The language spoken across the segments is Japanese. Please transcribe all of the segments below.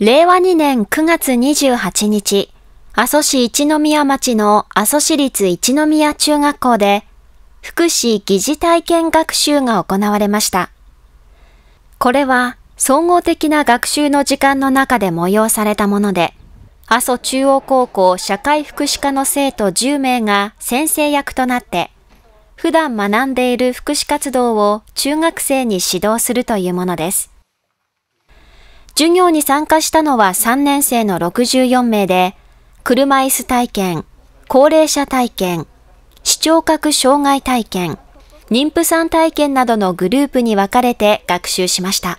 令和2年9月28日、阿蘇市一宮町の阿蘇市立一宮中学校で、福祉疑似体験学習が行われました。これは、総合的な学習の時間の中で催されたもので、阿蘇中央高校社会福祉科の生徒10名が先生役となって、普段学んでいる福祉活動を中学生に指導するというものです。授業に参加したのは3年生の64名で、車椅子体験、高齢者体験、視聴覚障害体験、妊婦さん体験などのグループに分かれて学習しました。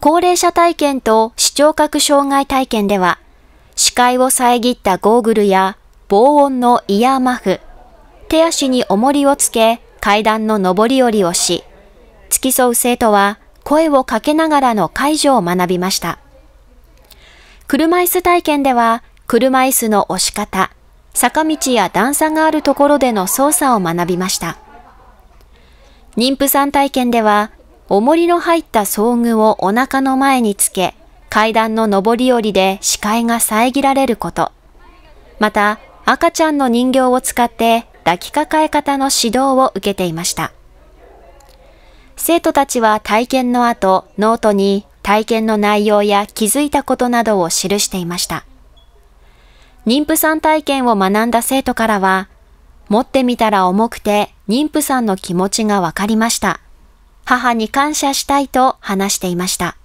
高齢者体験と視聴覚障害体験では、視界を遮ったゴーグルや防音のイヤーマフ、手足に重りをつけ階段の上り下りをし、付き添う生徒は声をかけながらの介助を学びました。車椅子体験では、車椅子の押し方、坂道や段差があるところでの操作を学びました。妊婦さん体験では、重りの入った装具をお腹の前につけ、階段の上り下りで視界が遮られること。また、赤ちゃんの人形を使って抱きかかえ方の指導を受けていました。生徒たちは体験の後、ノートに体験の内容や気づいたことなどを記していました。妊婦さん体験を学んだ生徒からは、持ってみたら重くて妊婦さんの気持ちがわかりました。母に感謝したいと話していました。